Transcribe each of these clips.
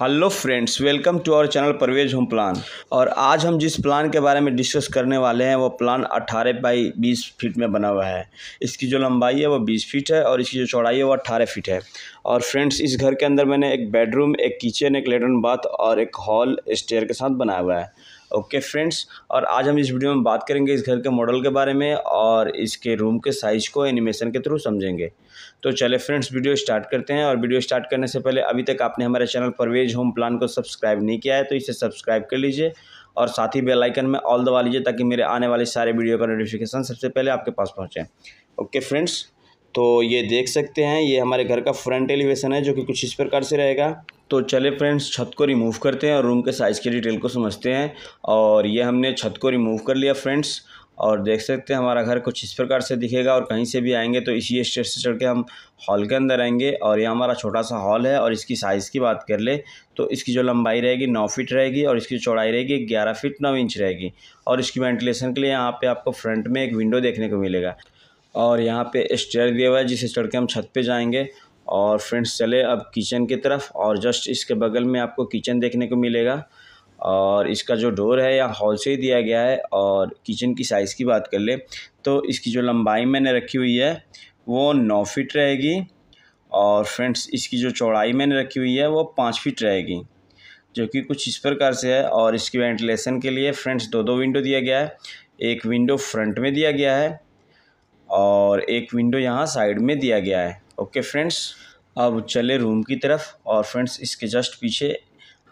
hello friends welcome to our channel Parvez home plan और आज हम जिस प्लान के बारे में डिस्कस करने वाले हैं वो प्लान 18 बाई 20 फीट में बना हुआ है इसकी जो लंबाई है वो 20 फीट है और इसकी जो चौड़ाई है वो 18 फीट है और फ्रेंड्स इस घर के अंदर मैंने एक बेडरूम एक किचन एक लेटरन बाथ और एक हॉल स्टेयर के साथ बनाया हुआ है ओके फ्रेंड्स और आज हम इस वीडियो में बात करेंगे इस घर के मॉडल के बारे में और इसके रूम के साइज़ को एनिमेशन के थ्रू समझेंगे तो चले फ्रेंड्स वीडियो स्टार्ट करते हैं और वीडियो स्टार्ट करने से पहले अभी तक आपने हमारे चैनल परवेज होम प्लान को सब्सक्राइब नहीं किया है तो इसे सब्सक्राइब कर लीजिए और साथ ही बेलाइकन में ऑल दबा लीजिए ताकि मेरे आने वाले सारे वीडियो का नोटिफिकेशन सबसे पहले आपके पास पहुँचें ओके फ्रेंड्स तो ये देख सकते हैं ये हमारे घर का फ्रंट एलिवेशन है जो कि कुछ इस प्रकार से रहेगा तो चले फ्रेंड्स छत को रिमूव करते हैं और रूम के साइज़ की डिटेल को समझते हैं और ये हमने छत को रिमूव कर लिया फ्रेंड्स और देख सकते हैं हमारा घर कुछ इस प्रकार से दिखेगा और कहीं से भी आएंगे तो इसी स्टेट से चढ़ के हम हॉल के अंदर आएंगे और यह हमारा छोटा सा हॉल है और इसकी साइज़ की बात कर ले तो इसकी जो लंबाई रहेगी नौ फीट रहेगी और इसकी चौड़ाई रहेगी ग्यारह फीट नौ इंच रहेगी और इसकी वेंटिलेशन के लिए यहाँ पर आपको फ्रंट में एक विंडो देखने को मिलेगा और यहाँ पे स्टेयर दिया हुआ है जिसे चढ़ के हम छत पे जाएंगे और फ्रेंड्स चले अब किचन की तरफ और जस्ट इसके बगल में आपको किचन देखने को मिलेगा और इसका जो डोर है या हॉल से ही दिया गया है और किचन की साइज़ की बात कर ले तो इसकी जो लंबाई मैंने रखी हुई है वो नौ फिट रहेगी और फ्रेंड्स इसकी जो चौड़ाई मैंने रखी हुई है वो पाँच फिट रहेगी जो कि कुछ इस प्रकार से है और इसकी वेंटिलेशन के लिए फ्रेंड्स दो दो विंडो दिया गया है एक विंडो फ्रंट में दिया गया है और एक विंडो यहाँ साइड में दिया गया है ओके फ्रेंड्स अब चले रूम की तरफ और फ्रेंड्स इसके जस्ट पीछे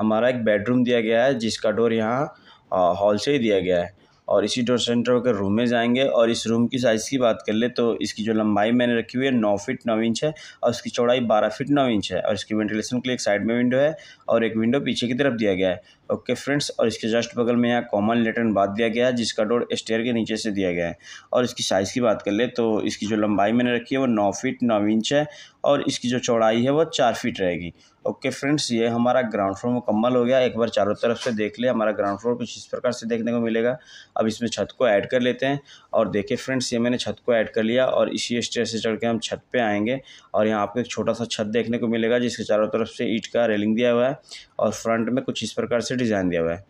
हमारा एक बेडरूम दिया गया है जिसका डोर यहाँ हॉल से ही दिया गया है और इसी डोर सेंटर होकर रूम में जाएंगे और इस रूम की साइज़ की बात कर ले तो इसकी जो लंबाई मैंने रखी हुई है नौ फीट नौ इंच है और इसकी चौड़ाई बारह फीट नौ इंच है और इसकी वेंटिलेशन के लिए एक साइड में विंडो है और एक विंडो पीछे की तरफ दिया गया है ओके फ्रेंड्स और इसके जस्ट बगल में यहाँ कॉमन लेटर्न बात दिया गया है जिसका डोर स्टेयर के नीचे से दिया गया है और इसकी साइज़ की बात कर ले तो इसकी जो लंबाई मैंने रखी है वो नौ फीट नौ इंच है और इसकी जो चौड़ाई है वो चार फीट रहेगी ओके फ्रेंड्स ये हमारा ग्राउंड फ्लोर मुकम्मल हो गया एक बार चारों तरफ से देख ले हमारा ग्राउंड फ्लोर कुछ इस प्रकार से देखने को मिलेगा अब इसमें छत को ऐड कर लेते हैं और देखिए फ्रेंड्स ये मैंने छत को ऐड कर लिया और इसी स्टेज से चढ़ के हम छत पे आएंगे और यहाँ आपको एक छोटा सा छत देखने को मिलेगा जिसके चारों तरफ से ईट का रेलिंग दिया हुआ है और फ्रंट में कुछ इस प्रकार से डिज़ाइन दिया हुआ है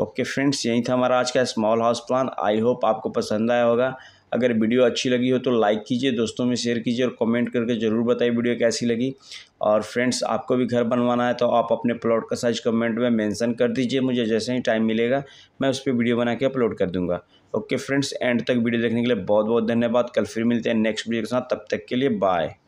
ओके फ्रेंड्स यही था हमारा आज का small house plan I hope आपको पसंद आया होगा अगर वीडियो अच्छी लगी हो तो लाइक कीजिए दोस्तों में शेयर कीजिए और कमेंट करके ज़रूर बताइए वीडियो कैसी लगी और फ्रेंड्स आपको भी घर बनवाना है तो आप अपने प्लॉट का साइज कमेंट में मेंशन कर दीजिए मुझे जैसे ही टाइम मिलेगा मैं उस पर वीडियो बना के अपलोड कर दूँगा ओके फ्रेंड्स एंड तक वीडियो देखने के लिए बहुत बहुत धन्यवाद कल फिर मिलते हैं नेक्स्ट वीडियो के साथ तब तक के लिए बाय